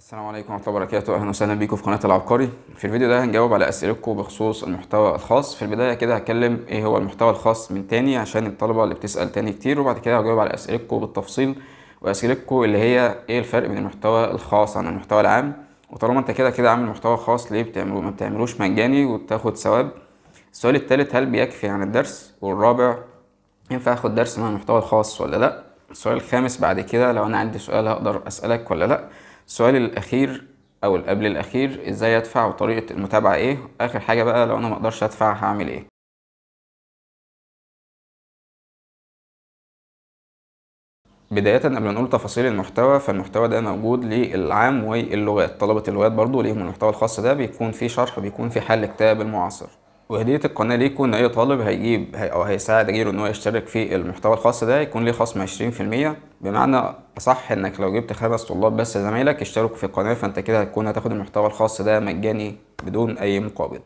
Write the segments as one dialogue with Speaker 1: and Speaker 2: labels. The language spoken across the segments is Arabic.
Speaker 1: السلام عليكم ورحمه الله وبركاته اهلا وسهلا بيكم في قناه العبقري في الفيديو ده هنجاوب على اسئلتكم بخصوص المحتوى الخاص في البدايه كده هتكلم ايه هو المحتوى الخاص من تاني عشان الطلبه اللي بتسال تاني كتير وبعد كده هجاوب على اسئلتكم بالتفصيل واسئلتكم اللي هي ايه الفرق بين المحتوى الخاص عن المحتوى العام وطالما انت كده كده عامل محتوى خاص ليه بتعمله ما بتعملوش مجاني وبتاخد ثواب السؤال الثالث هل بيكفي عن الدرس والرابع ينفع اخد درس من المحتوى الخاص ولا لا السؤال الخامس بعد كده لو انا عندي سؤال هقدر اسالك ولا لا السؤال الأخير أو اللي قبل الأخير إزاي أدفع وطريقة المتابعة إيه آخر حاجة بقى لو أنا مقدرش أدفع هعمل إيه بداية قبل ما نقول تفاصيل المحتوى فالمحتوى ده موجود للعام واللغات طلبة اللغات برضو ليهم المحتوى الخاص ده بيكون فيه شرح وبيكون فيه حل كتاب المعاصر وهديه القناه ليكم ان اي طالب هيجيب او هيساعد غيره ان هو يشترك في المحتوى الخاص ده يكون ليه خصم 20% بمعنى اصح انك لو جبت خمس طلاب بس زمايلك يشتركوا في القناه فانت كده هتكون هتاخد المحتوى الخاص ده مجاني بدون اي مقابل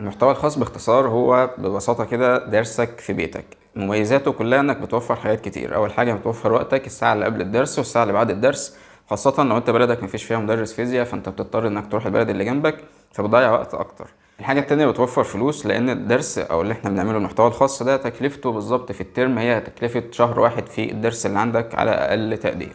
Speaker 1: المحتوى الخاص باختصار هو ببساطه كده درسك في بيتك مميزاته كلها انك بتوفر حاجات كتير اول حاجه بتوفر وقتك الساعه اللي قبل الدرس والساعه اللي بعد الدرس خاصه لو انت بلدك مفيش فيها مدرس فيزياء فانت بتضطر انك تروح البلد اللي جنبك فبتضيع وقت اكتر الحاجة التانية بتوفر فلوس لأن الدرس أو اللي احنا بنعمله المحتوى الخاص ده تكلفته بالظبط في الترم هي تكلفة شهر واحد في الدرس اللي عندك على أقل تقدير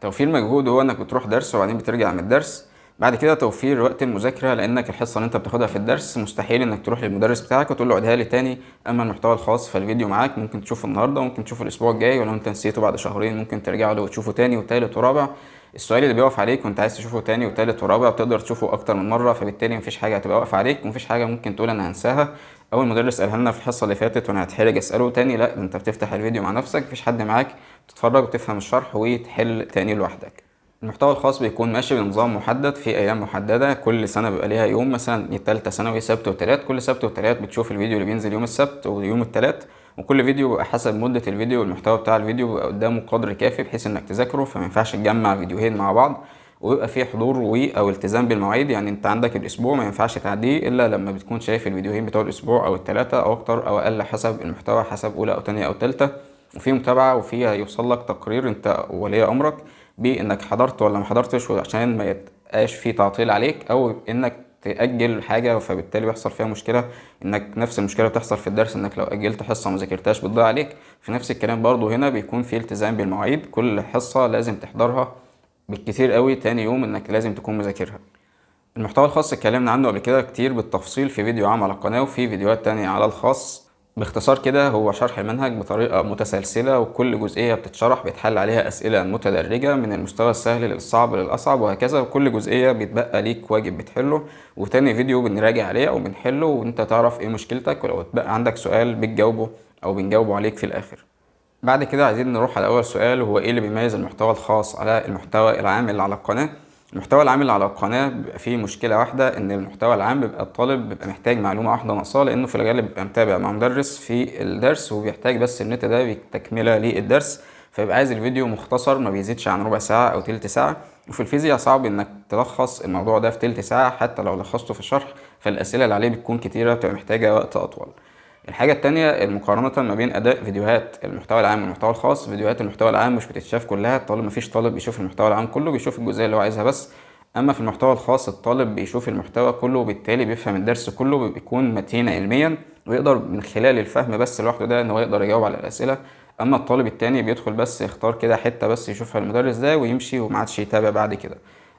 Speaker 1: توفير مجهود هو إنك بتروح درس وبعدين بترجع من الدرس بعد كده توفير وقت المذاكرة لأنك الحصة اللي أنت بتاخدها في الدرس مستحيل إنك تروح للمدرس بتاعك وتقول له عيدها لي تاني أما المحتوى الخاص فالفيديو معاك ممكن تشوفه النهاردة وممكن تشوفه الأسبوع الجاي ولو أنت نسيته بعد شهرين ممكن ترجع له وتشوفه تاني وتالت ورابع السؤال اللي بيقف عليك وانت عايز تشوفه تاني وتالت ورابع بتقدر تشوفه اكتر من مره فبالتالي مفيش حاجه هتبقى واقفه عليك ومفيش حاجه ممكن تقول انا هنساها او المدرس قالها لنا في الحصه اللي فاتت وانا هتحرج اساله تاني لا انت بتفتح الفيديو مع نفسك مفيش حد معاك بتتفرج وتفهم الشرح وتحل تاني لوحدك المحتوى الخاص بيكون ماشي بنظام محدد في ايام محدده كل سنه بيبقى ليها يوم مثلا الثالثه ثانوي سبت وتلات كل سبت وتلات بتشوف الفيديو اللي بينزل يوم السبت ويوم التلات وكل فيديو بيبقى حسب مده الفيديو والمحتوى بتاع الفيديو بيبقى قدامه قدر كافي بحيث انك تذاكره فما ينفعش تجمع فيديوهين مع بعض ويبقى فيه حضور و او التزام بالمواعيد يعني انت عندك الاسبوع ما ينفعش تعديه الا لما بتكون شايف الفيديوهين بتوع الاسبوع او الثلاثه او اكتر او اقل حسب المحتوى حسب اولى او ثانيه او ثالثه وفي متابعه وفي هيوصل لك تقرير انت ولي امرك بانك حضرت ولا ما حضرتش وعشان ما يبقاش في تعطيل عليك او انك تاجل حاجه فبالتالي بيحصل فيها مشكله انك نفس المشكله بتحصل في الدرس انك لو اجلت حصه ما ذاكرتهاش بتضيع عليك في نفس الكلام برضو هنا بيكون في التزام بالمواعيد كل حصه لازم تحضرها بالكتير قوي تاني يوم انك لازم تكون مذاكرها المحتوى الخاص اتكلمنا عنه قبل كده كتير بالتفصيل في فيديو عام على القناه وفي فيديوهات تانية على الخاص باختصار كده هو شرح منهج بطريقة متسلسلة وكل جزئية بتتشرح بيتحل عليها أسئلة متدرجة من المستوى السهل للصعب للأصعب وهكذا وكل جزئية بيتبقى ليك واجب بتحله وتاني فيديو بنراجع عليه أو بنحله وأنت تعرف إيه مشكلتك ولو اتبقى عندك سؤال بتجاوبه أو بنجاوبه عليك في الآخر بعد كده عايزين نروح على أول سؤال وهو إيه اللي بيميز المحتوى الخاص على المحتوى العام اللي على القناة المحتوى العام اللي على القناه بيبقى فيه مشكله واحده ان المحتوى العام بيبقى الطالب بيبقى محتاج معلومه واحده ناقصاه لانه في الغالب بيبقى متابع مع مدرس في الدرس وبيحتاج بس النت ده تكمله للدرس فيبقى عايز الفيديو مختصر ما بيزيدش عن ربع ساعه او تلت ساعه وفي الفيزياء صعب انك تلخص الموضوع ده في تلت ساعه حتى لو لخصته في الشرح فالاسئله اللي عليه بتكون كتيره بتبقى محتاجه وقت اطول الحاجة التانية المقارنة ما بين أداء فيديوهات المحتوى العام والمحتوى الخاص فيديوهات المحتوى العام مش بتتشاف كلها الطالب مفيش طالب بيشوف المحتوى العام كله بيشوف الجزئية اللي هو عايزها بس أما في المحتوى الخاص الطالب بيشوف المحتوى كله وبالتالي بيفهم الدرس كله بيكون متين علميا ويقدر من خلال الفهم بس لوحده ده إن هو يقدر يجاوب على الأسئلة أما الطالب التاني بيدخل بس يختار كده حتة بس يشوفها المدرس ده ويمشي وما عادش يتابع بعد كده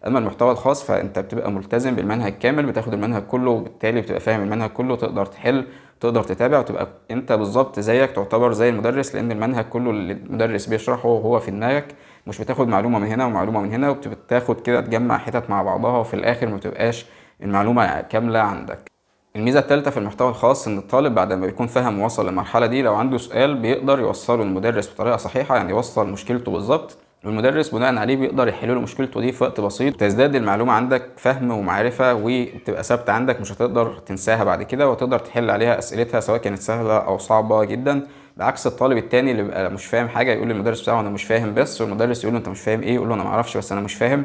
Speaker 1: اما المحتوى الخاص فانت بتبقى ملتزم بالمنهج كامل بتاخد المنهج كله وبالتالي بتبقى فاهم المنهج كله تقدر تحل تقدر تتابع وتبقى انت بالظبط زيك تعتبر زي المدرس لان المنهج كله اللي المدرس بيشرحه هو في دماغك مش بتاخد معلومه من هنا ومعلومه من هنا وبتاخد كده تجمع حتت مع بعضها وفي الاخر ما بتبقاش المعلومه كامله عندك الميزه الثالثه في المحتوى الخاص ان الطالب بعد ما بيكون فهم ووصل للمرحله دي لو عنده سؤال بيقدر يوصله للمدرس بطريقه صحيحه يعني يوصل مشكلته بالظبط المدرس بناء عليه بيقدر يحل له مشكلته دي في وقت بسيط تزداد المعلومه عندك فهم ومعرفه وتبقى ثابته عندك مش هتقدر تنساها بعد كده وتقدر تحل عليها اسئلتها سواء كانت سهله او صعبه جدا بعكس الطالب التاني اللي بيبقى مش فاهم حاجه يقول للمدرس بتاعه انا مش فاهم بس والمدرس يقول له انت مش فاهم ايه يقول له انا ما اعرفش بس انا مش فاهم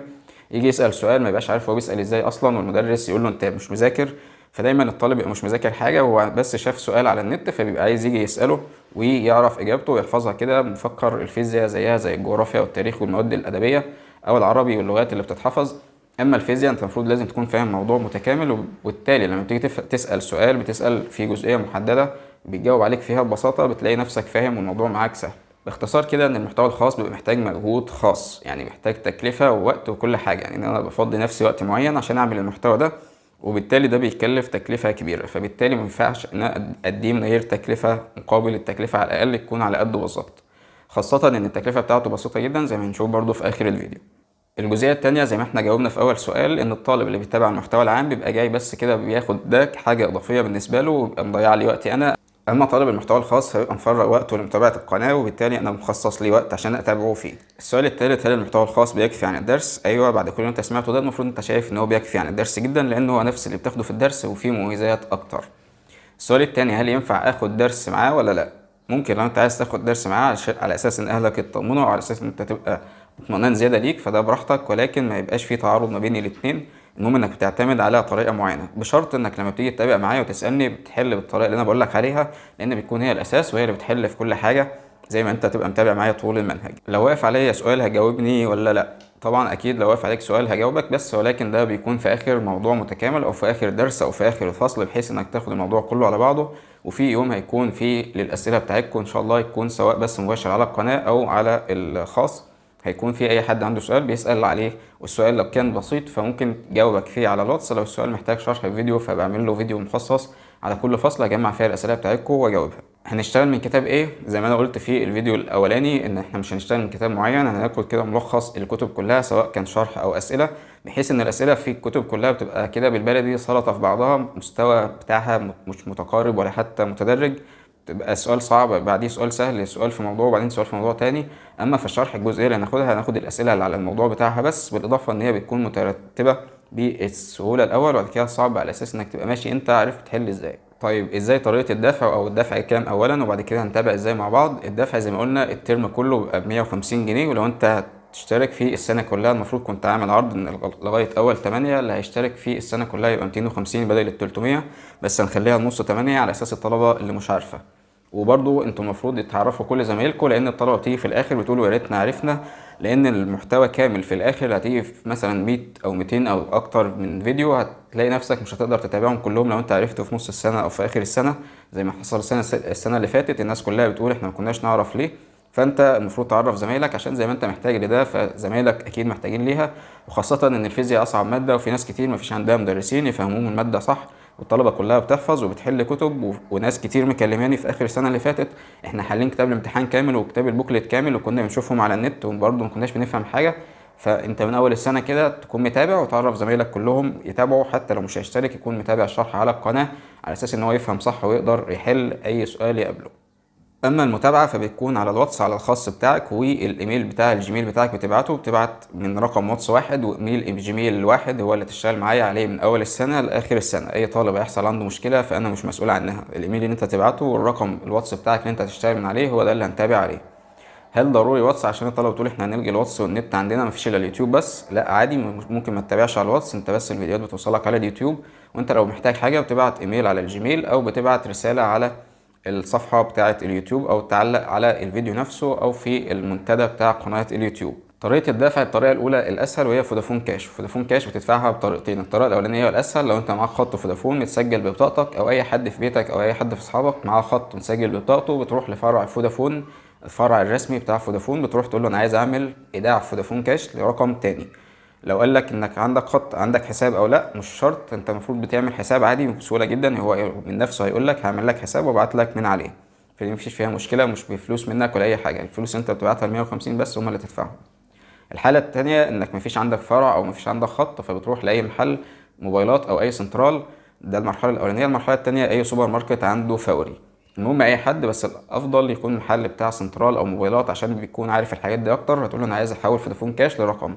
Speaker 1: يجي يسال سؤال ما يبقاش عارف هو بيسال ازاي اصلا والمدرس يقول له انت مش مذاكر فدايما الطالب بيبقى مش مذاكر حاجه هو بس شاف سؤال على النت فبيبقى عايز يجي يساله ويعرف اجابته ويحفظها كده مفكر الفيزياء زيها زي الجغرافيا والتاريخ والمواد الادبيه او العربي واللغات اللي بتتحفظ اما الفيزياء انت المفروض لازم تكون فاهم موضوع متكامل وبالتالي لما بتيجي تسال سؤال بتسال في جزئيه محدده بيتجاوب عليك فيها ببساطه بتلاقي نفسك فاهم والموضوع معاك سهل باختصار كده ان المحتوى الخاص بيبقى محتاج مجهود خاص يعني محتاج تكلفه ووقت وكل حاجه يعني انا بفضي نفسي وقت معين عشان اعمل المحتوى ده وبالتالي ده بيكلف تكلفه كبيره فبالتالي ما ينفعش ان انا اديه من غير تكلفه مقابل التكلفه على الاقل تكون على قده بالظبط خاصه ان التكلفه بتاعته بسيطه جدا زي ما هنشوف برده في اخر الفيديو الجزئيه الثانيه زي ما احنا جاوبنا في اول سؤال ان الطالب اللي بيتابع المحتوى العام بيبقى جاي بس كده بياخد ده حاجه اضافيه بالنسبه له وبيبقى مضيع لي وقتي انا اما طالب المحتوى الخاص فبيبقى مفرغ وقته لمتابعه القناه وبالتالي انا مخصص لي وقت عشان اتابعه فيه السؤال الثالث هل المحتوى الخاص بيكفي عن الدرس ايوه بعد كل اللي انت سمعته ده المفروض انت شايف ان هو بيكفي عن الدرس جدا لانه هو نفس اللي بتاخده في الدرس وفيه مميزات اكتر السؤال الثاني هل ينفع اخد درس معاه ولا لا ممكن لو انت عايز تاخد درس معاه على اساس ان اهلك يطمنوا وعلى اساس ان انت تبقى اطمئنان زياده ليك فده براحتك ولكن ما يبقاش فيه تعارض ما بين الاثنين المهم انك بتعتمد عليها طريقه معينه بشرط انك لما بتيجي تتابع معايا وتسالني بتحل بالطريقه اللي انا بقول لك عليها لان بتكون هي الاساس وهي اللي بتحل في كل حاجه زي ما انت تبقى متابع معايا طول المنهج لو واقف عليا سؤال هجاوبني ولا لا طبعا اكيد لو واقف عليك سؤال هجاوبك بس ولكن ده بيكون في اخر موضوع متكامل او في اخر درس او في اخر الفصل بحيث انك تاخد الموضوع كله على بعضه وفي يوم هيكون فيه للاسئله بتاعتكم ان شاء الله يكون سواء بس مباشر على القناه او على الخاص هيكون في اي حد عنده سؤال بيسال عليه والسؤال لو كان بسيط فممكن جاوبك فيه على الواتس لو السؤال محتاج شرح في فيديو فبعمل له فيديو مخصص على كل فصل اجمع فيها الاسئله بتاعتكم واجاوبها هنشتغل من كتاب ايه زي ما انا قلت في الفيديو الاولاني ان احنا مش هنشتغل من كتاب معين هناخد كده ملخص الكتب كلها سواء كان شرح او اسئله بحيث ان الاسئله في الكتب كلها بتبقى كده بالبلدي سلطه في بعضها مستوى بتاعها مش متقارب ولا حتى متدرج تبقى سؤال صعب بعديه سؤال سهل سؤال في موضوع وبعدين سؤال في موضوع تاني اما في الشرح الجزئيه اللي هناخدها هناخد الاسئله اللي على الموضوع بتاعها بس بالاضافه ان هي بتكون مترتبه بالسهوله الاول وبعد كده صعب على اساس انك تبقى ماشي انت عارف تحل ازاي طيب ازاي طريقه الدفع او الدفع كام اولا وبعد كده هنتابع ازاي مع بعض الدفع زي ما قلنا الترم كله بيبقى ب 150 جنيه ولو انت تشترك في السنة كلها المفروض كنت عامل عرض ان لغاية أول 8 اللي هيشترك في السنة كلها يبقى 250 بدل ال 300 بس هنخليها نص 8 على أساس الطلبة اللي مش عارفة وبرضو انتوا المفروض تعرفوا كل زمايلكم لان الطلبه بتيجي في الاخر بتقولوا يا ريتنا عرفنا لان المحتوى كامل في الاخر هتيجي في مثلا 100 او 200 او اكتر من فيديو هتلاقي نفسك مش هتقدر تتابعهم كلهم لو انت عرفته في نص السنه او في اخر السنه زي ما حصل السنه السنه اللي فاتت الناس كلها بتقول احنا ما كناش نعرف ليه فانت المفروض تعرف زمايلك عشان زي ما انت محتاج لده فزمايلك اكيد محتاجين ليها وخاصه ان الفيزياء اصعب ماده وفي ناس كتير ما فيش عندها مدرسين يفهموهم الماده صح والطلبه كلها بتحفظ وبتحل كتب و... وناس كتير مكلماني في اخر السنه اللي فاتت احنا حالين كتاب الامتحان كامل وكتاب البوكلت كامل وكنا بنشوفهم على النت وبرضه ما كناش بنفهم حاجه فانت من اول السنه كده تكون متابع وتعرف زمايلك كلهم يتابعوا حتى لو مش هيشترك يكون متابع الشرح على القناه على اساس ان هو يفهم صح ويقدر يحل اي سؤال يقابله اما المتابعه فبتكون على الواتس على الخاص بتاعك والايميل بتاع الجيميل بتاعك بتبعته بتبعت من رقم واتس واحد وايميل جيميل واحد هو اللي تشتغل معايا عليه من اول السنه لاخر السنه اي طالب هيحصل عنده مشكله فانا مش مسؤول عنها الايميل اللي انت تبعته والرقم الواتس بتاعك اللي انت هتشتغل من عليه هو ده اللي هنتابع عليه هل ضروري واتس عشان الطلبه بتقول احنا هنلغي الواتس والنت عندنا مفيش الا اليوتيوب بس لا عادي ممكن ما تتابعش على الواتس انت بس الفيديوهات بتوصلك على اليوتيوب وانت لو محتاج حاجه بتبعت ايميل على الجيميل او بتبعت رساله على الصفحة بتاعة اليوتيوب أو تعلق على الفيديو نفسه أو في المنتدى بتاع قناة اليوتيوب طريقة الدفع الطريقة الأولى الأسهل وهي فودافون كاش، فودافون كاش بتدفعها بطريقتين، الطريقة الأولانية هي الأسهل لو أنت معاك خط فودافون متسجل ببطاقتك أو أي حد في بيتك أو أي حد في أصحابك معاه خط مسجل ببطاقته بتروح لفرع فودافون الفرع الرسمي بتاع فودافون بتروح تقول له أنا عايز أعمل إيداع فودافون كاش لرقم تاني لو قال لك انك عندك خط عندك حساب او لا مش شرط انت المفروض بتعمل حساب عادي بسهوله جدا هو من نفسه هيقول لك هعمل لك حساب وابعت لك من عليه فدي مفيش فيها مشكله مش بفلوس منك ولا اي حاجه الفلوس انت بتبعتها ل 150 بس هم اللي تدفعهم الحاله الثانيه انك مفيش عندك فرع او مفيش عندك خط فبتروح لاي محل موبايلات او اي سنترال ده المرحله الاولانيه المرحله الثانيه اي سوبر ماركت عنده فوري المهم اي حد بس الافضل يكون محل بتاع سنترال او موبايلات عشان بيكون عارف الحاجات دي اكتر هتقول له انا عايز احول فودافون كاش لرقم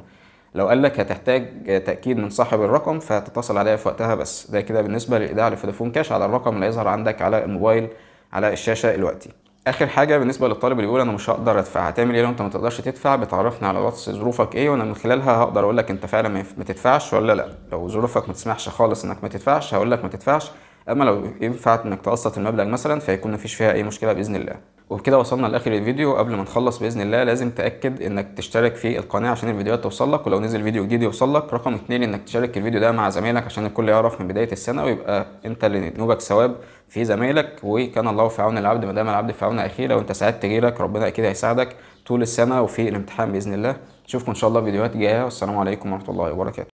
Speaker 1: لو قال لك هتحتاج تاكيد من صاحب الرقم فهتتصل عليا في وقتها بس ده كده بالنسبه للايداع لفودافون كاش على الرقم اللي هيظهر عندك على الموبايل على الشاشه دلوقتي اخر حاجه بالنسبه للطالب اللي بيقول انا مش هقدر ادفع هتعمل ايه لو انت ما تقدرش تدفع بتعرفني على الواتس ظروفك ايه وانا من خلالها هقدر اقول لك انت فعلا ما تدفعش ولا لا لو ظروفك ما تسمحش خالص انك ما تدفعش هقول لك ما تدفعش اما لو ينفع انك تقسط المبلغ مثلا فيكون مفيش فيها اي مشكله باذن الله وبكده وصلنا لاخر الفيديو قبل ما نخلص باذن الله لازم تاكد انك تشترك في القناه عشان الفيديوهات توصل لك ولو نزل فيديو جديد يوصل لك رقم اتنين انك تشارك الفيديو ده مع زمايلك عشان الكل يعرف من بدايه السنه ويبقى انت اللي نوبك ثواب في زمايلك وكان الله في عون العبد ما دام العبد في عون اخيه لو انت ساعدت غيرك ربنا اكيد هيساعدك طول السنه وفي الامتحان باذن الله نشوفكم ان شاء الله فيديوهات جايه والسلام عليكم ورحمه الله وبركاته